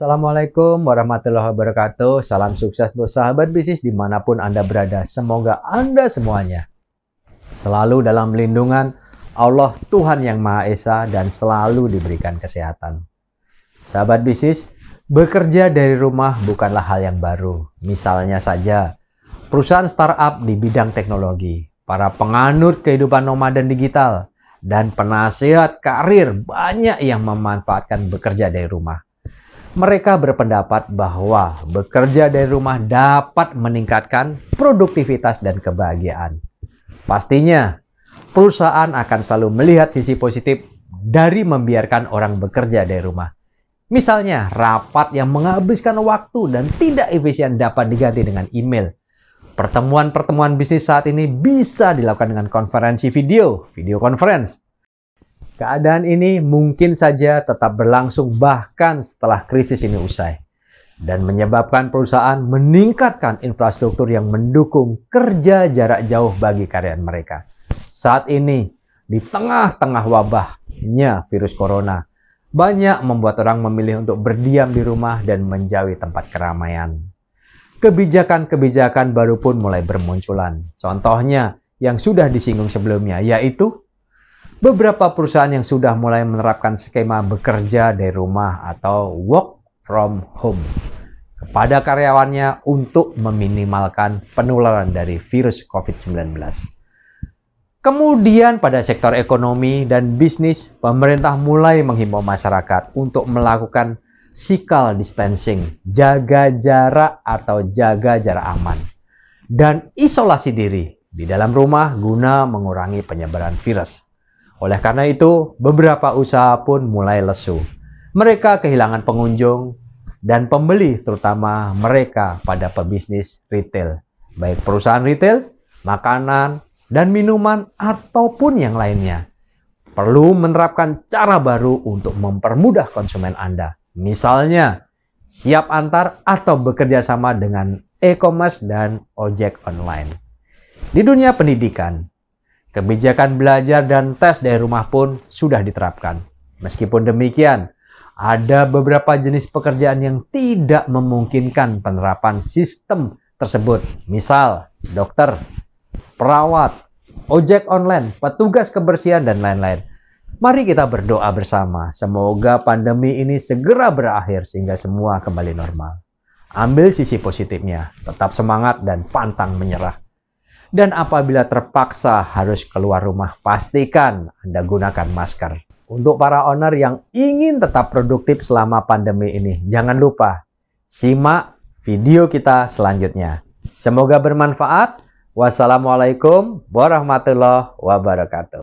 Assalamualaikum warahmatullahi wabarakatuh. Salam sukses buat sahabat bisnis dimanapun Anda berada. Semoga Anda semuanya selalu dalam lindungan Allah Tuhan Yang Maha Esa dan selalu diberikan kesehatan. Sahabat bisnis, bekerja dari rumah bukanlah hal yang baru. Misalnya saja, perusahaan startup di bidang teknologi, para penganut kehidupan nomaden digital, dan penasihat karir banyak yang memanfaatkan bekerja dari rumah mereka berpendapat bahwa bekerja dari rumah dapat meningkatkan produktivitas dan kebahagiaan. Pastinya, perusahaan akan selalu melihat sisi positif dari membiarkan orang bekerja dari rumah. Misalnya, rapat yang menghabiskan waktu dan tidak efisien dapat diganti dengan email. Pertemuan-pertemuan bisnis saat ini bisa dilakukan dengan konferensi video, video conference, Keadaan ini mungkin saja tetap berlangsung bahkan setelah krisis ini usai dan menyebabkan perusahaan meningkatkan infrastruktur yang mendukung kerja jarak jauh bagi karyawan mereka. Saat ini, di tengah-tengah wabahnya virus corona, banyak membuat orang memilih untuk berdiam di rumah dan menjauhi tempat keramaian. Kebijakan-kebijakan baru pun mulai bermunculan. Contohnya yang sudah disinggung sebelumnya, yaitu beberapa perusahaan yang sudah mulai menerapkan skema bekerja dari rumah atau work from home kepada karyawannya untuk meminimalkan penularan dari virus COVID-19. Kemudian pada sektor ekonomi dan bisnis, pemerintah mulai menghimbau masyarakat untuk melakukan physical distancing, jaga jarak atau jaga jarak aman, dan isolasi diri di dalam rumah guna mengurangi penyebaran virus. Oleh karena itu, beberapa usaha pun mulai lesu. Mereka kehilangan pengunjung dan pembeli, terutama mereka pada pebisnis retail, baik perusahaan retail, makanan, dan minuman, ataupun yang lainnya. Perlu menerapkan cara baru untuk mempermudah konsumen Anda, misalnya siap antar atau bekerja sama dengan e-commerce dan ojek online. Di dunia pendidikan, Kebijakan belajar dan tes dari rumah pun sudah diterapkan. Meskipun demikian, ada beberapa jenis pekerjaan yang tidak memungkinkan penerapan sistem tersebut. Misal, dokter, perawat, ojek online, petugas kebersihan, dan lain-lain. Mari kita berdoa bersama. Semoga pandemi ini segera berakhir sehingga semua kembali normal. Ambil sisi positifnya, tetap semangat dan pantang menyerah. Dan apabila terpaksa harus keluar rumah, pastikan Anda gunakan masker. Untuk para owner yang ingin tetap produktif selama pandemi ini, jangan lupa simak video kita selanjutnya. Semoga bermanfaat. Wassalamualaikum warahmatullahi wabarakatuh.